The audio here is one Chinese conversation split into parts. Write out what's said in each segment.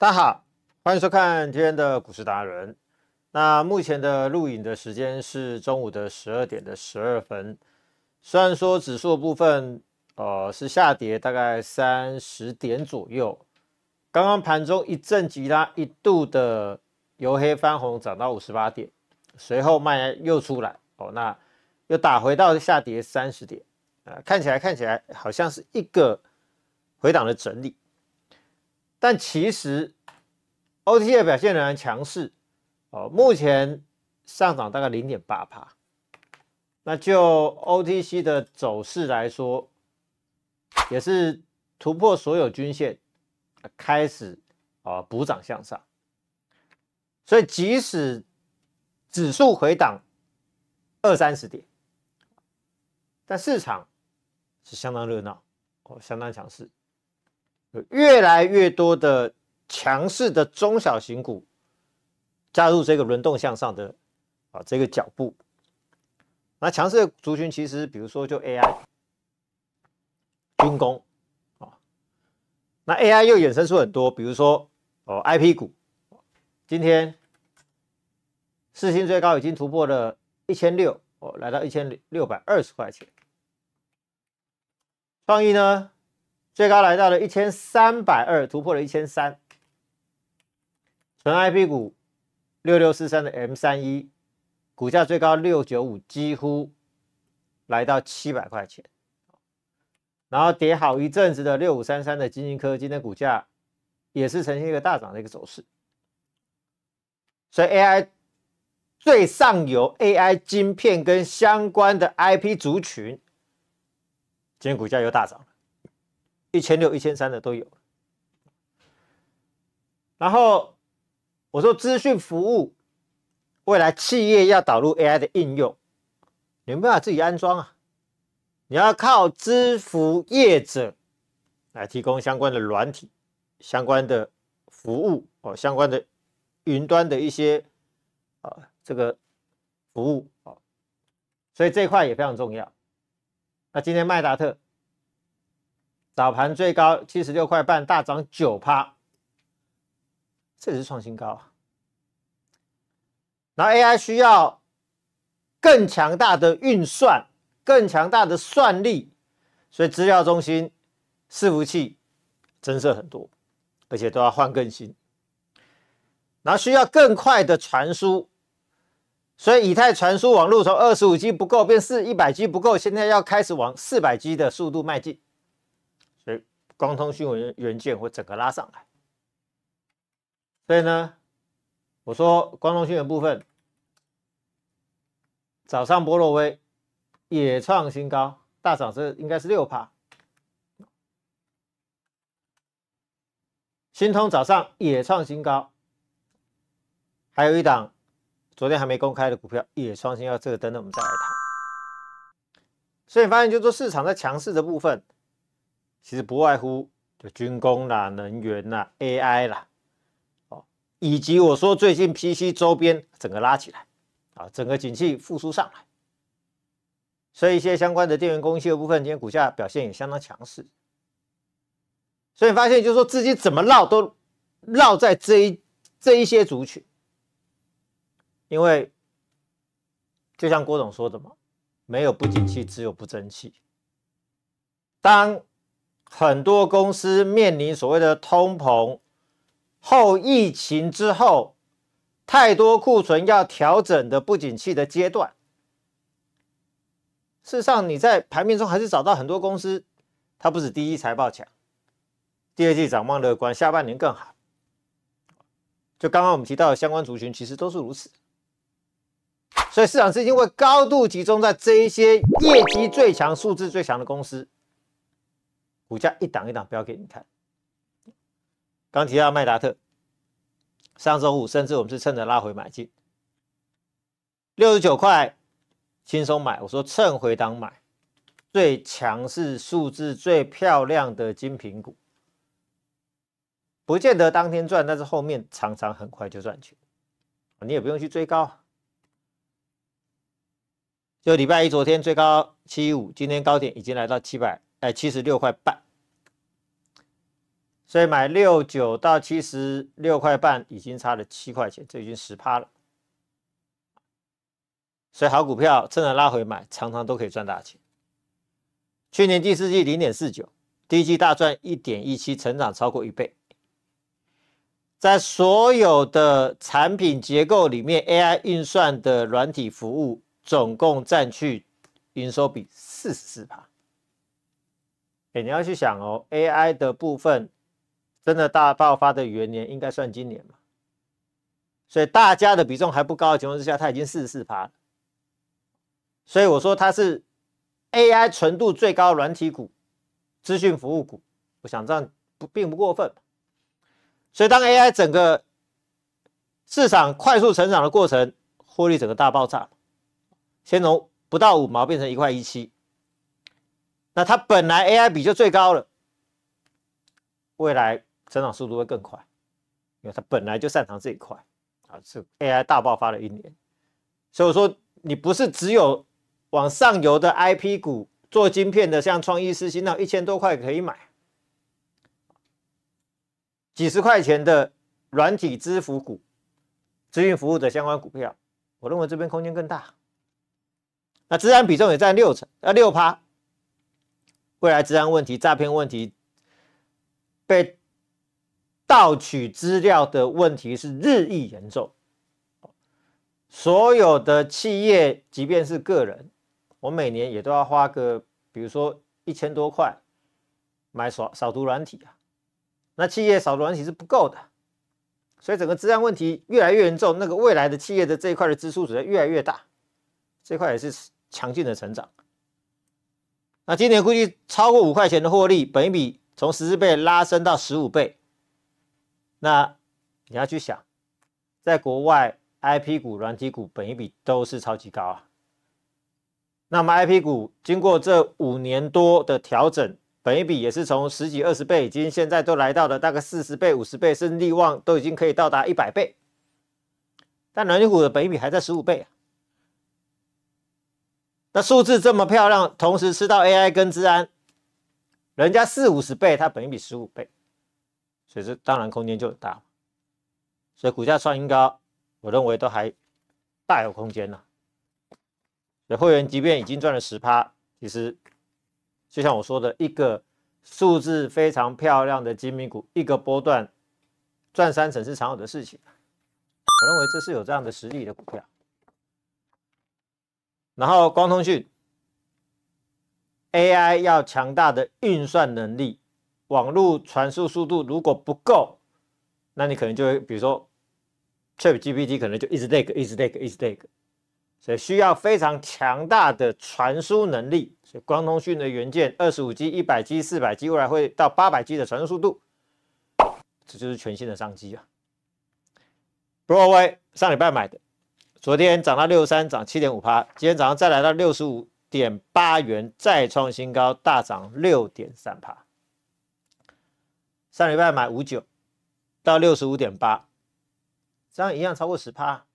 大家好，欢迎收看今天的股市达人。那目前的录影的时间是中午的十二点的十二分。虽然说指数部分，呃，是下跌大概三十点左右。刚刚盘中一阵急拉，一度的由黑翻红，涨到五十八点，随后卖又出来，哦，那又打回到下跌三十点，啊，看起来看起来好像是一个回档的整理。但其实，OTC 的表现仍然强势，哦，目前上涨大概零点八帕。那就 OTC 的走势来说，也是突破所有均线，开始啊补涨向上。所以即使指数回档二三十点，但市场是相当热闹，哦，相当强势。越来越多的强势的中小型股加入这个轮动向上的啊这个脚步，那强势的族群其实，比如说就 AI、军工啊，那 AI 又衍生出很多，比如说哦 IP 股，今天市心最高已经突破了一千六，哦来到一千六百二十块钱，创意呢？最高来到了一千三百二，突破了一千三。纯 IP 股六六四三的 M 三一，股价最高六九五，几乎来到七百块钱。然后跌好一阵子的六五三三的金晶科今天股价也是呈现一个大涨的一个走势。所以 AI 最上游 AI 晶片跟相关的 IP 族群，今天股价又大涨。一千六、一千三的都有。然后我说，资讯服务未来企业要导入 AI 的应用，你没办法自己安装啊，你要靠支付业者来提供相关的软体、相关的服务哦，相关的云端的一些啊这个服务哦，所以这一块也非常重要。那今天麦达特。早盘最高七十六块半，大涨九趴，这也是创新高。然后 AI 需要更强大的运算、更强大的算力，所以资料中心伺服器增设很多，而且都要换更新。然后需要更快的传输，所以以太传输网络从二十五 G 不够变四一百 G 不够，现在要开始往四百 G 的速度迈进。光通讯元元件会整个拉上来，所以呢，我说光通讯的部分早上波洛威也创新高，大涨是应该是六趴。新通早上也创新高，还有一档昨天还没公开的股票也创新高，这等等我们再来谈。所以发现就是说市场在强势的部分。其实不外乎就军工啦、能源啦、AI 啦，哦，以及我说最近 PC 周边整个拉起来啊，整个景气复苏上来，所以一些相关的电源供应的部分，今天股价表现也相当强势。所以发现就是说资金怎么绕都绕在这一这一些族群，因为就像郭总说的嘛，没有不景气，只有不争气。当很多公司面临所谓的通膨后疫情之后太多库存要调整的不景气的阶段。事实上，你在盘面中还是找到很多公司，它不止第一财报强，第二季展望乐观，下半年更好。就刚刚我们提到的相关族群，其实都是如此。所以市场资金会高度集中在这一些业绩最强、数字最强的公司。股价一档一档飙给你看。刚提到麦达特，上周五甚至我们是趁着拉回买进，六十九块轻松买。我说趁回档买，最强势、数字最漂亮的金品股，不见得当天赚，但是后面常常很快就赚钱。你也不用去追高，就礼拜一昨天最高七五，今天高点已经来到七百。哎，七十六块半，所以买六九到七十六块半已经差了七块钱，这已经十趴了。所以好股票趁着拉回买，常常都可以赚大钱。去年第四季零点四九，第一季大赚一点一七，成长超过一倍。在所有的产品结构里面，AI 运算的软体服务总共占去营收比四十四趴。哎，你要去想哦，AI 的部分真的大爆发的元年应该算今年嘛？所以大家的比重还不高的情况之下，它已经四十四趴了。所以我说它是 AI 纯度最高、软体股、资讯服务股，我想这样不并不过分。所以当 AI 整个市场快速成长的过程，获利整个大爆炸，先从不到五毛变成一块一七。那它本来 AI 比就最高了，未来增长速度会更快，因为它本来就擅长这一块啊。是 AI 大爆发的一年，所以说你不是只有往上游的 IP 股、做晶片的，像创意思新那一千多块可以买，几十块钱的软体支付股、咨询服务的相关股票，我认为这边空间更大。那资产比重也占六成，呃六趴。未来治安问题、诈骗问题、被盗取资料的问题是日益严重。所有的企业，即便是个人，我每年也都要花个，比如说一千多块买扫扫毒软体啊。那企业扫毒软体是不够的，所以整个治安问题越来越严重。那个未来的企业的这一块的支出只会越来越大，这块也是强劲的成长。那今年估计超过五块钱的获利，本一笔从十四倍拉升到十五倍，那你要去想，在国外 I P 股、软体股本一笔都是超级高啊。那么 I P 股经过这五年多的调整，本一笔也是从十几二十倍，已经现在都来到了大概四十倍、五十倍，甚至旺都已经可以到达一百倍。但软体股的本一笔还在十五倍啊。那数字这么漂亮，同时吃到 AI 跟治安，人家四五十倍，它本应比十五倍，所以这当然空间就大。所以股价创新高，我认为都还大有空间呢。所以会员即便已经赚了十趴，其实就像我说的，一个数字非常漂亮的精品股，一个波段赚三成是常有的事情。我认为这是有这样的实力的股票。然后光通讯，AI 要强大的运算能力，网络传输速度如果不够，那你可能就会，比如说，ChatGPT 可能就一直 take，一直 take，一直 take，所以需要非常强大的传输能力。所以光通讯的元件，二十五 G、一百 G、四百 G，未来会到八百 G 的传输速度，这就是全新的商机啊。r o w a y 上礼拜买的。昨天涨到六十三，涨七点五趴，今天早上再来到六十五点八元，再创新高，大涨六点三趴。上礼拜买五九到六十五点八，这样一样超过十趴，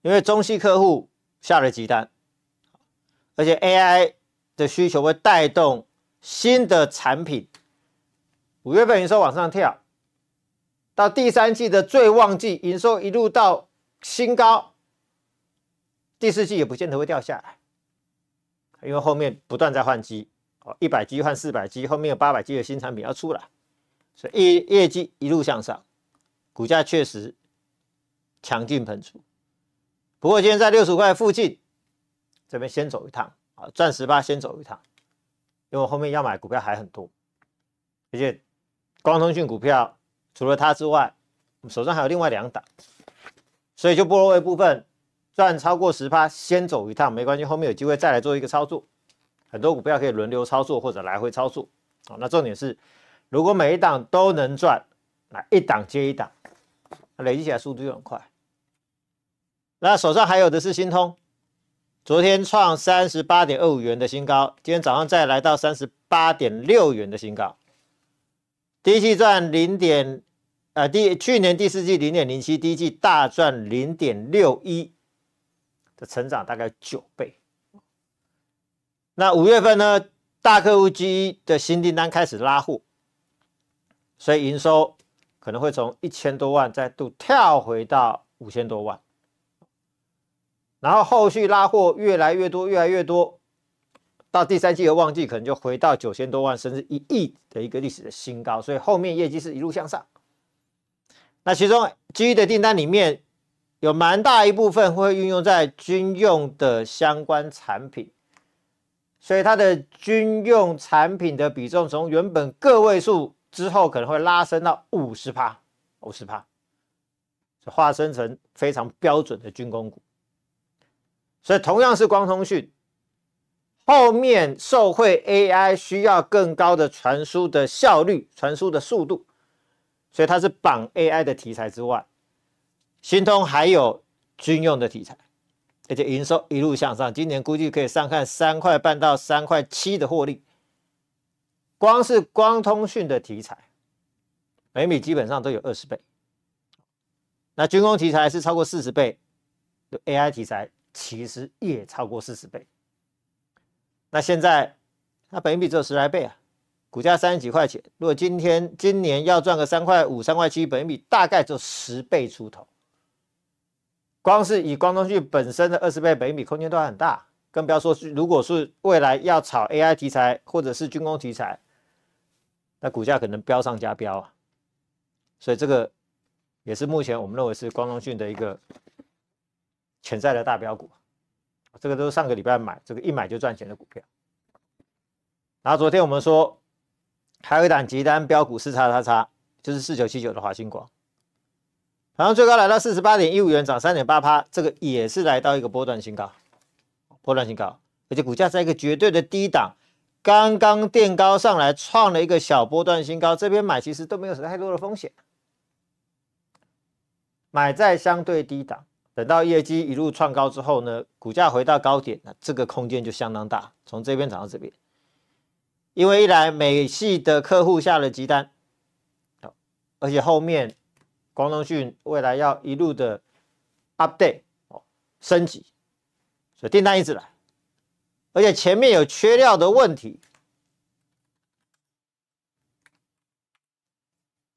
因为中系客户下了急单，而且 AI 的需求会带动新的产品。五月份营收往上跳，到第三季的最旺季，营收一路到。新高，第四季也不见得会掉下来，因为后面不断在换机哦，一百 G 换四百 G，后面有八百 G 的新产品要出来，所以业业绩一路向上，股价确实强劲喷出。不过今天在六十块附近，这边先走一趟啊，钻石八先走一趟，因为后面要买股票还很多，而且光通讯股票除了它之外，我们手上还有另外两档。所以就波罗位部分赚超过十趴，先走一趟没关系，后面有机会再来做一个操作。很多股票可以轮流操作或者来回操作。好，那重点是，如果每一档都能赚，那一档接一档，累积起来速度就很快。那手上还有的是新通，昨天创三十八点二五元的新高，今天早上再来到三十八点六元的新高，低吸赚零点。呃，第去年第四季零点零七，第一季大赚零点六一，的成长大概九倍。那五月份呢，大客户机的新订单开始拉货，所以营收可能会从一千多万再度跳回到五千多万，然后后续拉货越来越多，越来越多，到第三季的旺季可能就回到九千多万，甚至一亿的一个历史的新高，所以后面业绩是一路向上。那其中，G 的订单里面有蛮大一部分会运用在军用的相关产品，所以它的军用产品的比重从原本个位数之后可能会拉升到五十趴，五十趴，就化身成非常标准的军工股。所以同样是光通讯，后面受惠 AI 需要更高的传输的效率、传输的速度。所以它是绑 AI 的题材之外，新通还有军用的题材，而且营收一路向上，今年估计可以上看三块半到三块七的获利。光是光通讯的题材，每米基本上都有二十倍。那军工题材是超过四十倍，AI 题材其实也超过四十倍。那现在它本比只有十来倍啊。股价三十几块钱，如果今天今年要赚个三块五、三块七，本率比大概就十倍出头。光是以光通讯本身的二十倍本率比空间都还很大，更不要说是如果是未来要炒 AI 题材或者是军工题材，那股价可能飙上加飙啊！所以这个也是目前我们认为是光通讯的一个潜在的大标股。这个都是上个礼拜买，这个一买就赚钱的股。票。然后昨天我们说。还有一档极单标股四叉叉叉，就是四九七九的华星广，然后最高来到四十八点一五元，涨三点八趴，这个也是来到一个波段新高，波段新高，而且股价在一个绝对的低档，刚刚垫高上来创了一个小波段新高，这边买其实都没有什么太多的风险，买在相对低档，等到业绩一路创高之后呢，股价回到高点那这个空间就相当大，从这边涨到这边。因为一来美系的客户下了急单，而且后面广东讯未来要一路的 update 升级，所以订单一直来，而且前面有缺料的问题，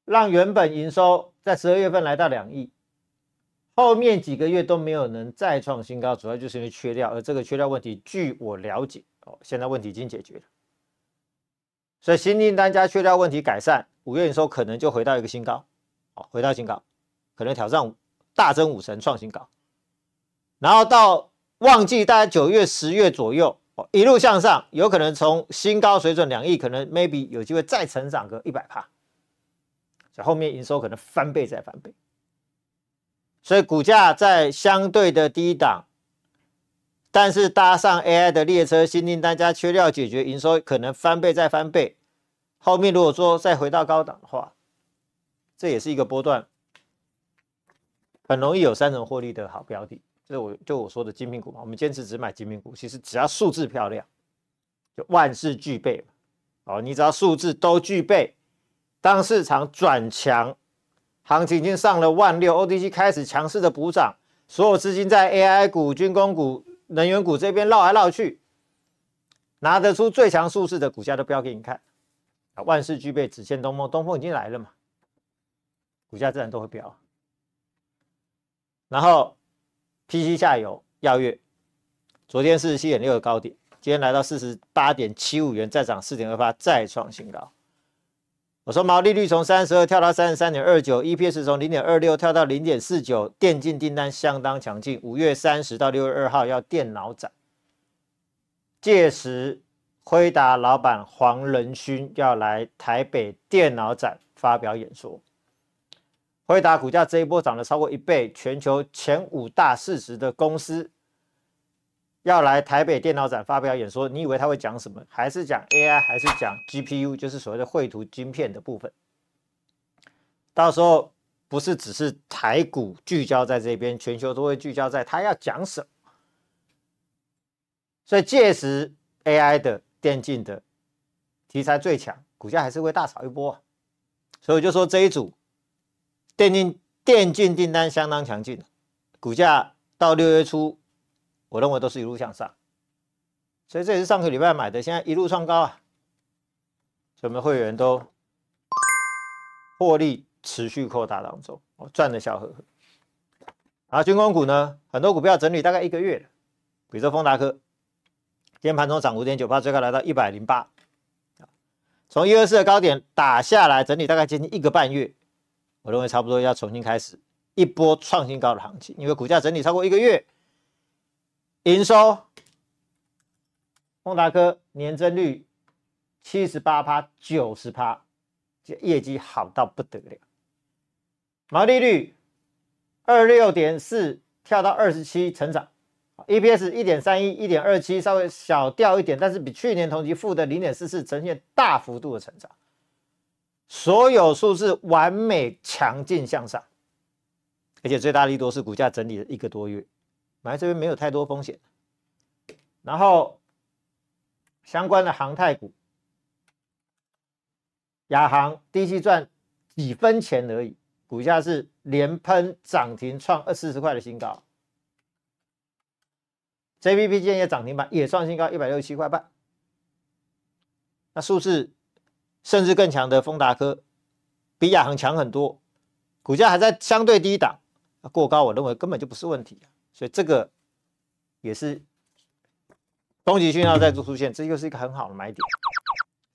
让原本营收在十二月份来到两亿，后面几个月都没有能再创新高，主要就是因为缺料，而这个缺料问题据我了解，哦，现在问题已经解决了。所以新订单加缺料问题改善，五月营收可能就回到一个新高，好，回到新高，可能挑战大增五成创新高，然后到旺季大概九月十月左右，一路向上，有可能从新高水准两亿，可能 maybe 有机会再成长个一百趴，所以后面营收可能翻倍再翻倍，所以股价在相对的低档。但是搭上 AI 的列车，新订单加缺料解决，营收可能翻倍再翻倍。后面如果说再回到高档的话，这也是一个波段，很容易有三种获利的好标的，就是我就我说的精品股嘛。我们坚持只买精品股，其实只要数字漂亮，就万事俱备嘛。哦，你只要数字都具备，当市场转强，行情已经上了万六，ODC 开始强势的补涨，所有资金在 AI 股、军工股。能源股这边绕来绕去，拿得出最强数字的股价都标给你看啊！万事俱备，只欠东风。东风已经来了嘛，股价自然都会飙。然后 PC 下游耀月，昨天十七点六的高点，今天来到四十八点七五元，再涨四点二八，再创新高。我说毛利率从三十二跳到三十三点二九，EPS 从零点二六跳到零点四九，电竞订单相当强劲。五月三十到六月二号要电脑展，届时辉达老板黄仁勋要来台北电脑展发表演说。辉达股价这一波涨了超过一倍，全球前五大市值的公司。要来台北电脑展发表演说，你以为他会讲什么？还是讲 AI？还是讲 GPU？就是所谓的绘图晶片的部分。到时候不是只是台股聚焦在这边，全球都会聚焦在他要讲什么。所以届时 AI 的电竞的题材最强，股价还是会大炒一波。所以就说这一组电竞电竞订单相当强劲，股价到六月初。我认为都是一路向上，所以这也是上个礼拜买的，现在一路创高啊！我们会员都获利持续扩大当中，我赚的小呵呵。啊，军工股呢，很多股票整理大概一个月了，比如说丰达科，今天盘中涨五点九八，最高来到一百零八，从一二四的高点打下来，整理大概接近一个半月，我认为差不多要重新开始一波创新高的行情，因为股价整理超过一个月。营收，孟达科年增率七十八趴、九十趴，这业绩好到不得了。毛利率二六点四跳到二十七，成长。EPS 一点三一一点二七，稍微小掉一点，但是比去年同期负的零点四四，呈现大幅度的成长。所有数字完美强劲向上，而且最大利多是股价整理了一个多月。来这边没有太多风险，然后相关的航太股，亚航低息赚几分钱而已，股价是连喷涨停创二四十块的新高。JPP 今天也涨停板也创新高一百六十七块半。那数字甚至更强的丰达科比亚航强很多，股价还在相对低档，过高我认为根本就不是问题。所以这个也是东极讯号再度出现，这又是一个很好的买点。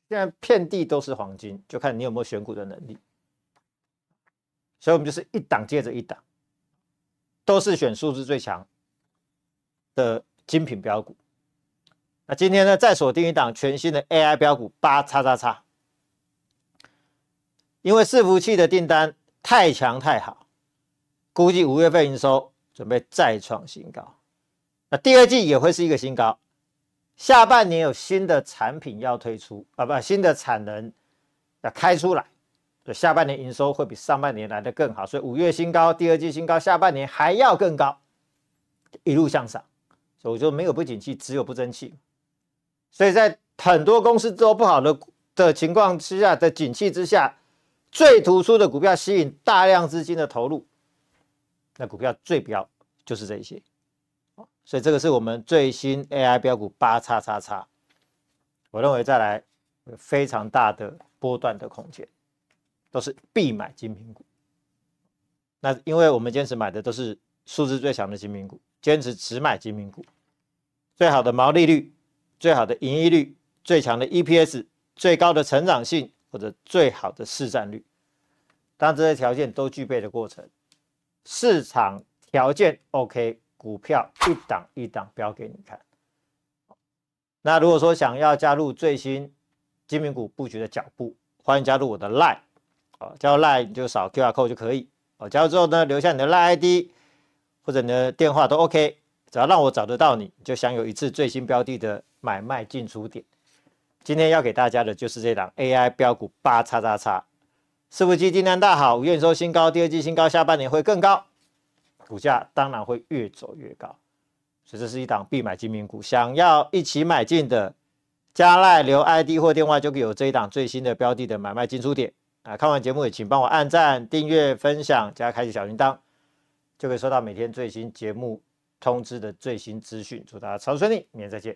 现在遍地都是黄金，就看你有没有选股的能力。所以，我们就是一档接着一档，都是选数字最强的精品标股。那今天呢，再锁定一档全新的 AI 标股八叉叉叉，因为伺服器的订单太强太好，估计五月份营收。准备再创新高，那第二季也会是一个新高。下半年有新的产品要推出啊，不，新的产能要开出来，所以下半年营收会比上半年来的更好。所以五月新高，第二季新高，下半年还要更高，一路向上。所以我就没有不景气，只有不争气。所以在很多公司都不好的的情况之下的景气之下，最突出的股票吸引大量资金的投入。那股票最标就是这一些，所以这个是我们最新 AI 标股八叉叉叉。我认为再来非常大的波段的空间，都是必买金品股。那因为我们坚持买的都是数字最强的金品股，坚持只买金品股，最好的毛利率、最好的盈利率、最强的 EPS、最高的成长性或者最好的市占率，当这些条件都具备的过程。市场条件 OK，股票一档一档标给你看。那如果说想要加入最新金明股布局的脚步，欢迎加入我的 Line，加入 Line 你就扫 QR code 就可以。哦，加入之后呢，留下你的 Line ID 或者你的电话都 OK，只要让我找得到你就享有一次最新标的的买卖进出点。今天要给大家的就是这档 AI 标股八叉叉叉。伺服度订单大好，五月收新高，第二季新高，下半年会更高，股价当然会越走越高。所以这是一档必买金明股，想要一起买进的，加赖留 ID 或电话，就可以有这一档最新的标的的买卖进出点。啊，看完节目也请帮我按赞、订阅、分享加开启小铃铛，就可以收到每天最新节目通知的最新资讯。祝大家作顺利，明年再见。